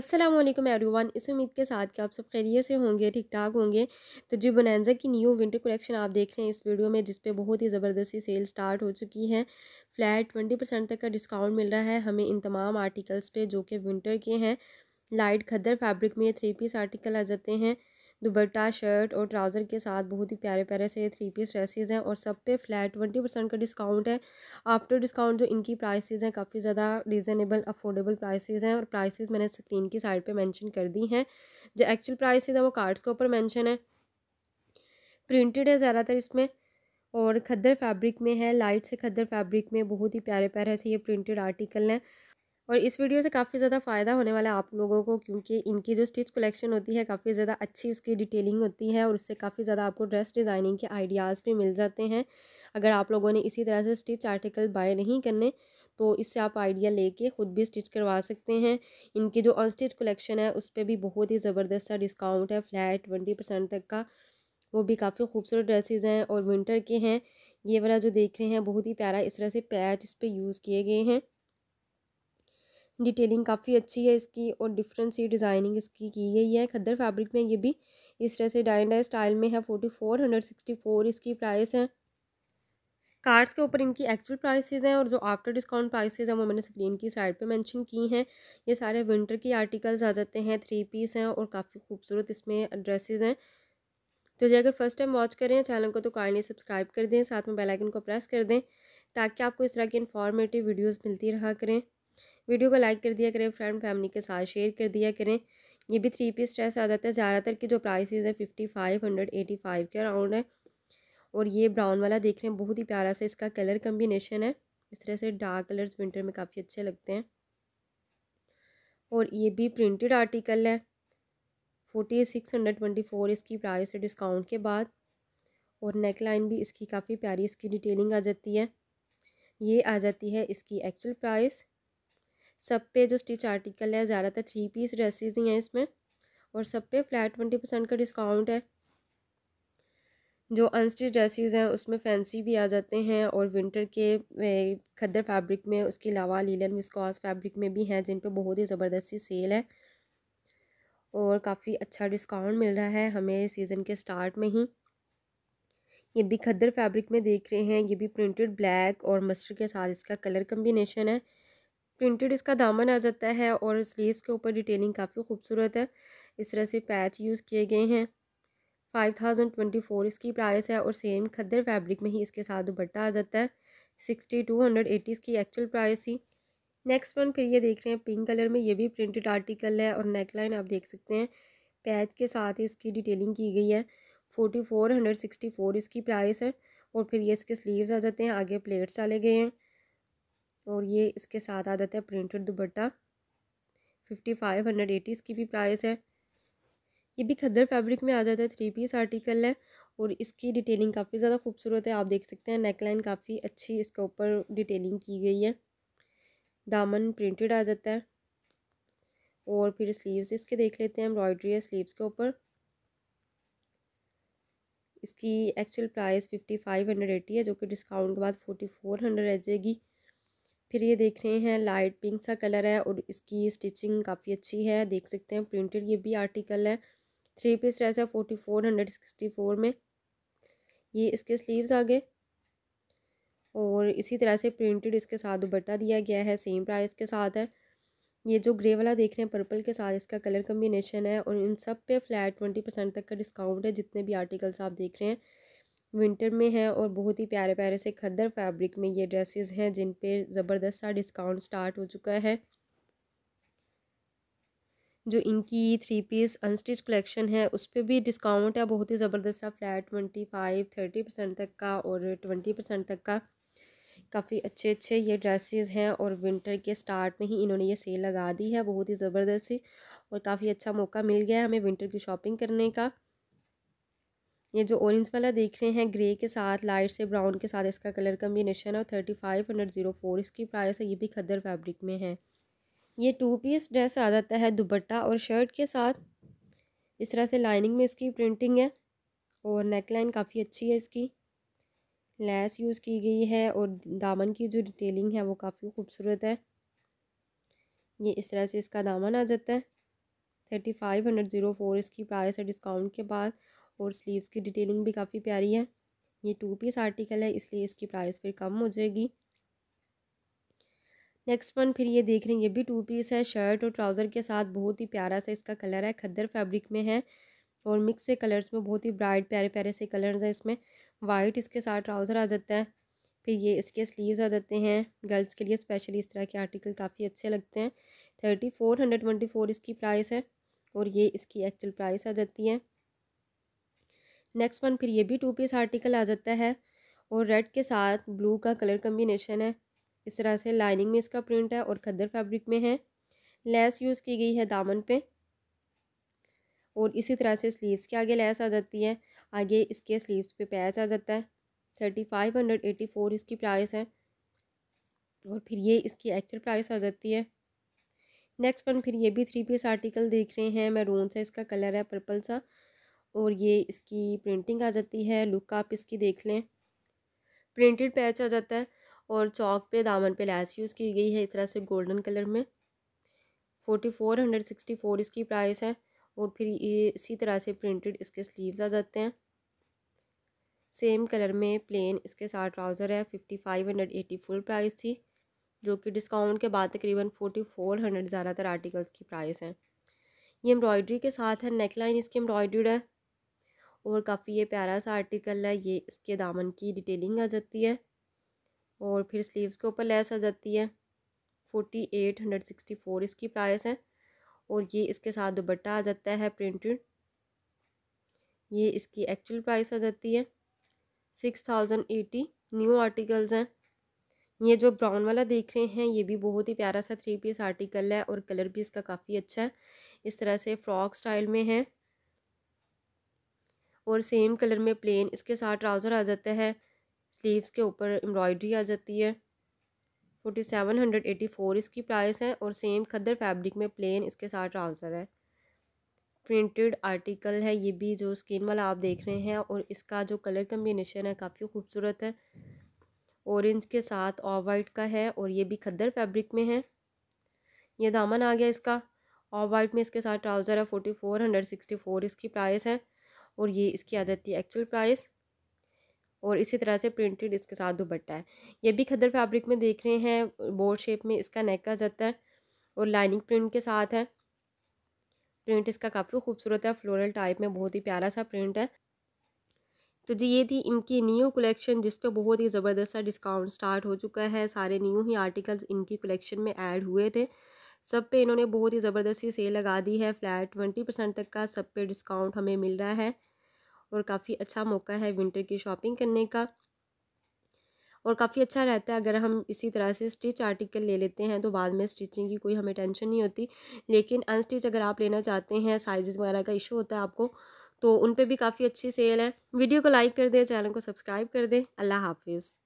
अस्सलाम वालेकुम एवरीवन इस उम्मीद के साथ कि आप सब खैरियत से होंगे ठीक ठाक होंगे तो जी बोनैनजा की न्यू विंटर कलेक्शन आप देख रहे हैं इस वीडियो में जिसपे बहुत ही ज़बरदस्ती सेल स्टार्ट हो चुकी है फ्लैट ट्वेंटी परसेंट तक का डिस्काउंट मिल रहा है हमें इन तमाम आर्टिकल्स पर जो कि विंटर के हैं लाइट खद्दर फैब्रिक में थ्री पीस आर्टिकल आ जाते हैं दुबट्टा शर्ट और ट्राउज़र के साथ बहुत ही प्यारे प्यारे से थ्री पीस ड्रेसेस हैं और सब पे फ्लैट ट्वेंटी परसेंट का डिस्काउंट है आफ्टर डिस्काउंट जो इनकी प्राइसेस हैं काफ़ी ज़्यादा रीज़नेबल अफोर्डेबल प्राइसेस हैं और प्राइसेस मैंने स्क्रीन की साइड पे मेंशन कर दी हैं जो एक्चुअल प्राइसेज हैं वो कार्ड्स के ऊपर मैंशन है प्रिंटेड है ज़्यादातर इसमें और खद्दर फैब्रिक में है लाइट से खद्दर फैब्रिक में बहुत ही प्यारे प्यारे से ये प्रिंटेड आर्टिकल हैं और इस वीडियो से काफ़ी ज़्यादा फ़ायदा होने वाला है आप लोगों को क्योंकि इनकी जो स्टिच कलेक्शन होती है काफ़ी ज़्यादा अच्छी उसकी डिटेलिंग होती है और उससे काफ़ी ज़्यादा आपको ड्रेस डिज़ाइनिंग के आइडियाज़ भी मिल जाते हैं अगर आप लोगों ने इसी तरह से स्टिच आर्टिकल बाय नहीं करने तो इससे आप आइडिया लेके ख़ुद भी स्टिच करवा सकते हैं इनकी जो अनस्टिच कलेक्शन है उस पर भी बहुत ही ज़बरदस्त सा डिस्काउंट है फ्लैट ट्वेंटी परसेंट तक का वो भी काफ़ी खूबसूरत ड्रेसेस हैं और विंटर के हैं ये वाला जो देख रहे हैं बहुत ही प्यारा इस तरह से पैच इस पर यूज़ किए गए हैं डिटेलिंग काफ़ी अच्छी है इसकी और डिफरेंट सी डिज़ाइनिंग इसकी की गई है खद्दर फैब्रिक में ये भी इस तरह से डाइन डाई स्टाइल में है forty four hundred sixty four इसकी प्राइस है कार्ड्स के ऊपर इनकी एक्चुअल प्राइसेज हैं और जो आफ्टर डिस्काउंट प्राइसेज हैं वो मैंने स्क्रीन की साइड पे मेंशन की हैं ये सारे विंटर की आर्टिकल्स आ जाते हैं थ्री पीस हैं और काफ़ी खूबसूरत इसमें ड्रेसेस हैं तो जो अगर फर्स्ट टाइम वॉच करें चैनल को तो काइंडली सब्सक्राइब कर दें साथ में बेलाइकन को प्रेस कर दें ताकि आपको इस तरह की इन्फॉर्मेटिव वीडियोज़ मिलती रहा करें वीडियो को लाइक कर दिया करें फ्रेंड फैमिली के साथ शेयर कर दिया करें ये भी थ्री पीस ड्रेस आ जाता है ज़्यादातर की जो प्राइस है fifty five hundred eighty five के अराउंड है और ये ब्राउन वाला देख रहे हैं बहुत ही प्यारा सा इसका कलर कम्बिनेशन है इस तरह से डार्क कलर्स विंटर में काफ़ी अच्छे लगते हैं और ये भी प्रिंटेड आर्टिकल है forty six hundred twenty four इसकी प्राइस है डिस्काउंट के बाद और नेक लाइन भी इसकी काफ़ी प्यारी इसकी डिटेलिंग आ जाती है ये आ जाती है इसकी एक्चुअल प्राइस सब पे जो स्टिच आर्टिकल है ज़्यादातर थ्री पीस ड्रेसेस ही हैं इसमें और सब पे फ्लैट ट्वेंटी परसेंट का डिस्काउंट है जो अनस्टिच ड्रेसेस हैं उसमें फैंसी भी आ जाते हैं और विंटर के खद्दर फैब्रिक में उसके अलावा लीलन विस्कॉस फैब्रिक में भी हैं जिन पर बहुत ही ज़बरदस्ती सेल है और काफ़ी अच्छा डिस्काउंट मिल रहा है हमें सीज़न के स्टार्ट में ही ये भी खद्दर फैब्रिक में देख रहे हैं ये भी प्रिंटेड ब्लैक और मस्टर्ड के साथ इसका कलर कम्बिनेशन है प्रिंटेड इसका दामन आ जाता है और स्लीव्स के ऊपर डिटेलिंग काफ़ी खूबसूरत है इस तरह से पैच यूज़ किए गए हैं फाइव थाउजेंड ट्वेंटी फ़ोर इसकी प्राइस है और सेम खद्दर फैब्रिक में ही इसके साथ दुपट्टा आ जाता है सिक्सटी टू हंड्रेड एटी इसकी एक्चुअल प्राइस थी नेक्स्ट वन फिर ये देख रहे हैं पिंक कलर में ये भी प्रिंटेड आर्टिकल है और नेक लाइन आप देख सकते हैं पैच के साथ ही इसकी डिटेलिंग की गई है forty four hundred sixty four इसकी प्राइस है और फिर ये इसके स्लीव्स आ जाते हैं आगे प्लेट्स डाले गए हैं और ये इसके साथ आ जाता है printed dupatta fifty five hundred eighty इसकी भी प्राइस है ये भी खद्दर फैब्रिक में आ जाता है थ्री पीस आर्टिकल है और इसकी डिटेलिंग काफ़ी ज़्यादा खूबसूरत है आप देख सकते हैं नेकलाइन काफ़ी अच्छी इसके ऊपर डिटेलिंग की गई है दामन प्रिंटेड आ जाता है और फिर स्लीव्स इसके देख लेते हैं एम्ब्रॉयड्री है स्लीव्स के ऊपर इसकी actual price fifty five hundred eighty है जो कि डिस्काउंट के बाद फोर्टी फोर हंड्रेड रह जाएगी फिर ये देख रहे हैं लाइट पिंक सा कलर है और इसकी स्टिचिंग काफ़ी अच्छी है देख सकते हैं प्रिंटेड ये भी आर्टिकल है थ्री पीस ड्रेस है forty four hundred sixty four में ये इसके स्लीव्स आ गए और इसी तरह से प्रिंटेड इसके साथ दुपट्टा दिया गया है सेम प्राइस के साथ है ये जो ग्रे वाला देख रहे हैं पर्पल के साथ इसका कलर कम्बिनेशन है और इन सब पे फ्लैट ट्वेंटी परसेंट तक का डिस्काउंट है जितने भी आर्टिकल्स आप देख रहे हैं विंटर में है और बहुत ही प्यारे प्यारे से खद्दर फैब्रिक में ये ड्रेसेस हैं जिन पे ज़बरदस्त सा डिस्काउंट स्टार्ट हो चुका है जो इनकी थ्री पीस अनस्टिच कलेक्शन है उस पर भी डिस्काउंट है बहुत ही ज़बरदस्त सा flat twenty five thirty percent तक का और ट्वेंटी परसेंट तक का काफ़ी अच्छे अच्छे ये ड्रेसेस हैं और विंटर के स्टार्ट में ही इन्होंने ये सेल लगा दी है बहुत ही ज़बरदस्त और काफ़ी अच्छा मौका मिल गया है हमें विंटर की शॉपिंग करने का ये जो ऑरेंज वाला देख रहे हैं ग्रे के साथ लाइट से ब्राउन के साथ इसका कलर कम्बिनेशन है और thirty five hundred zero four इसकी प्राइस है ये भी खद्दर फैब्रिक में है ये टू पीस ड्रेस आ जाता है दुपट्टा और शर्ट के साथ इस तरह से लाइनिंग में इसकी प्रिंटिंग है और नेक लाइन काफ़ी अच्छी है इसकी लेस यूज़ की गई है और दामन की जो डिटेलिंग है वो काफ़ी खूबसूरत है ये इस तरह से इसका दामन आ जाता है thirty five hundred zero four इसकी प्राइस है डिस्काउंट के बाद और स्लीव्स की डिटेलिंग भी काफ़ी प्यारी है ये टू पीस आर्टिकल है इसलिए इसकी प्राइस फिर कम हो जाएगी नेक्स्ट वन फिर ये देख रहे हैं ये भी टू पीस है शर्ट और ट्राउज़र के साथ बहुत ही प्यारा सा इसका कलर है खद्दर फैब्रिक में है और मिक्स से कलर्स में बहुत ही ब्राइट प्यारे प्यारे से कलर्स हैं इसमें वाइट इसके साथ ट्राउज़र आ जाता है फिर ये इसके स्लीव्स आ जाते हैं गर्ल्स के लिए स्पेशली इस तरह के आर्टिकल काफ़ी अच्छे लगते हैं thirty four hundred twenty four इसकी प्राइस है और ये इसकी एक्चुअल प्राइस आ जाती है नेक्स्ट वन फिर ये भी टू पीस आर्टिकल आ जाता है और रेड के साथ ब्लू का कलर कम्बिनेशन है इस तरह से लाइनिंग में इसका प्रिंट है और खद्दर फैब्रिक में है लेस यूज़ की गई है दामन पे और इसी तरह से स्लीव्स के आगे लेस आ जाती है आगे इसके स्लीव्स पे पैच आ जाता है thirty five hundred eighty four इसकी प्राइस है और फिर ये इसकी एक्चुअल प्राइस आ जाती है नेक्स्ट वन फिर ये भी थ्री पीस आर्टिकल देख रहे हैं मैरून सा इसका कलर है पर्पल सा और ये इसकी प्रिंटिंग आ जाती है लुक आप इसकी देख लें प्रिंटेड पैच आ जाता है और चौक पे दामन पे लैस यूज़ की गई है इस तरह से गोल्डन कलर में forty four hundred sixty four इसकी प्राइस है और फिर ये इसी तरह से प्रिंटेड इसके स्लीव्स आ जाते हैं सेम कलर में प्लेन इसके साथ ट्राउज़र है fifty five hundred eighty full price थी जो कि डिस्काउंट के बाद तकरीबन फोर्टी फोर हंड्रेड ज़्यादातर आर्टिकल्स की प्राइस हैं ये एम्ब्रॉयडरी के साथ है नेकलाइन इसकी एम्ब्रॉयड्रीड है और काफ़ी ये प्यारा सा आर्टिकल है ये इसके दामन की डिटेलिंग आ जाती है और फिर स्लीव्स के ऊपर लेस आ जाती है forty eight hundred sixty four इसकी प्राइस है और ये इसके साथ दुपट्टा आ जाता है प्रिंटेड ये इसकी एक्चुअल प्राइस आ जाती है six thousand eighty new articles हैं ये जो ब्राउन वाला देख रहे हैं ये भी बहुत ही प्यारा सा थ्री पीस आर्टिकल है और कलर भी इसका काफ़ी अच्छा है इस तरह से फ्रॉक स्टाइल में है और सेम कलर में प्लेन इसके साथ ट्राउज़र आ जाता है स्लीव्स के ऊपर एम्ब्रॉयडरी आ जाती है forty seven hundred eighty four इसकी प्राइस है और सेम खदर फैब्रिक में प्लेन इसके साथ ट्राउज़र है प्रिंटेड आर्टिकल है ये भी जो स्किन वाला आप देख रहे हैं और इसका जो कलर कम्बिनेशन है काफ़ी खूबसूरत है ऑरेंज के साथ ऑफ वाइट का है और ये भी खद्दर फैब्रिक में है ये दामन आ गया इसका ऑफ वाइट में इसके साथ ट्राउज़र है forty four hundred sixty four इसकी प्राइस है और ये इसकी आ जाती है एक्चुअल प्राइस और इसी तरह से प्रिंटेड इसके साथ दुपट्टा है ये भी खदर फैब्रिक में देख रहे हैं बोर्ड शेप में इसका नेक आ जाता है और लाइनिंग प्रिंट के साथ है प्रिंट इसका काफ़ी खूबसूरत है फ्लोरल टाइप में बहुत ही प्यारा सा प्रिंट है तो जी ये थी इनकी न्यू कलेक्शन जिस पे बहुत ही ज़बरदस्त सा डिस्काउंट स्टार्ट हो चुका है सारे न्यू ही आर्टिकल्स इनकी कलेक्शन में ऐड हुए थे सब पे इन्होंने बहुत ही ज़बरदस्ती सेल लगा दी है फ्लैट ट्वेंटी परसेंट तक का सब पे डिस्काउंट हमें मिल रहा है और काफ़ी अच्छा मौका है विंटर की शॉपिंग करने का और काफ़ी अच्छा रहता है अगर हम इसी तरह से स्टिच आर्टिकल ले लेते हैं तो बाद में स्टिचिंग की कोई हमें टेंशन नहीं होती लेकिन अनस्टिच अगर आप लेना चाहते हैं साइज़ वगैरह का इशू होता है आपको तो उन पर भी काफ़ी अच्छी सेल है वीडियो को लाइक कर दें चैनल को सब्सक्राइब कर दें अल्लाह हाफिज़